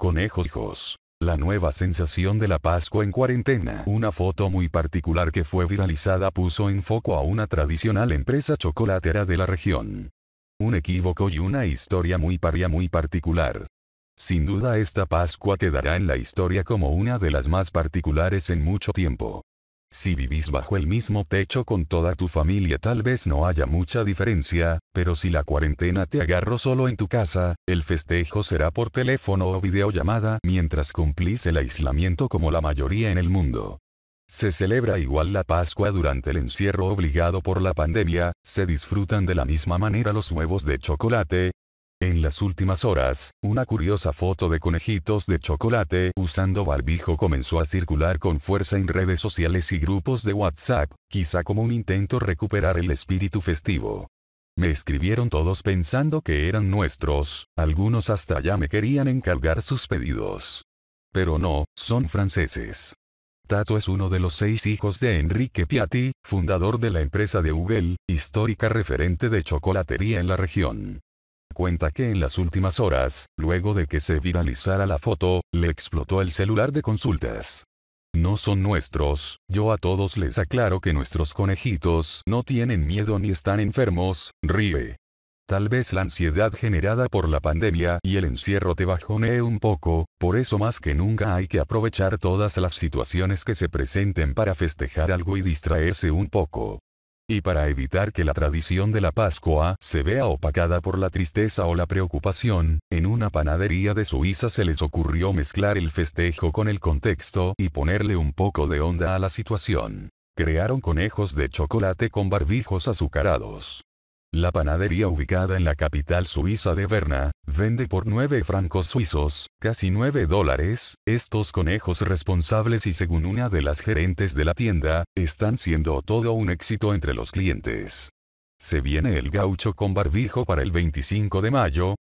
Conejos. hijos. La nueva sensación de la Pascua en cuarentena. Una foto muy particular que fue viralizada puso en foco a una tradicional empresa chocolatera de la región. Un equívoco y una historia muy paria muy particular. Sin duda esta Pascua quedará en la historia como una de las más particulares en mucho tiempo. Si vivís bajo el mismo techo con toda tu familia tal vez no haya mucha diferencia, pero si la cuarentena te agarró solo en tu casa, el festejo será por teléfono o videollamada mientras cumplís el aislamiento como la mayoría en el mundo. Se celebra igual la Pascua durante el encierro obligado por la pandemia, se disfrutan de la misma manera los huevos de chocolate, en las últimas horas, una curiosa foto de conejitos de chocolate usando barbijo comenzó a circular con fuerza en redes sociales y grupos de WhatsApp, quizá como un intento recuperar el espíritu festivo. Me escribieron todos pensando que eran nuestros, algunos hasta ya me querían encargar sus pedidos. Pero no, son franceses. Tato es uno de los seis hijos de Enrique Piatti, fundador de la empresa de Ubel, histórica referente de chocolatería en la región. Cuenta que en las últimas horas, luego de que se viralizara la foto, le explotó el celular de consultas. No son nuestros, yo a todos les aclaro que nuestros conejitos no tienen miedo ni están enfermos, ríe. Tal vez la ansiedad generada por la pandemia y el encierro te bajonee un poco, por eso más que nunca hay que aprovechar todas las situaciones que se presenten para festejar algo y distraerse un poco y para evitar que la tradición de la Pascua se vea opacada por la tristeza o la preocupación, en una panadería de Suiza se les ocurrió mezclar el festejo con el contexto y ponerle un poco de onda a la situación. Crearon conejos de chocolate con barbijos azucarados. La panadería ubicada en la capital suiza de Berna, vende por 9 francos suizos, casi 9 dólares, estos conejos responsables y según una de las gerentes de la tienda, están siendo todo un éxito entre los clientes. Se viene el gaucho con barbijo para el 25 de mayo,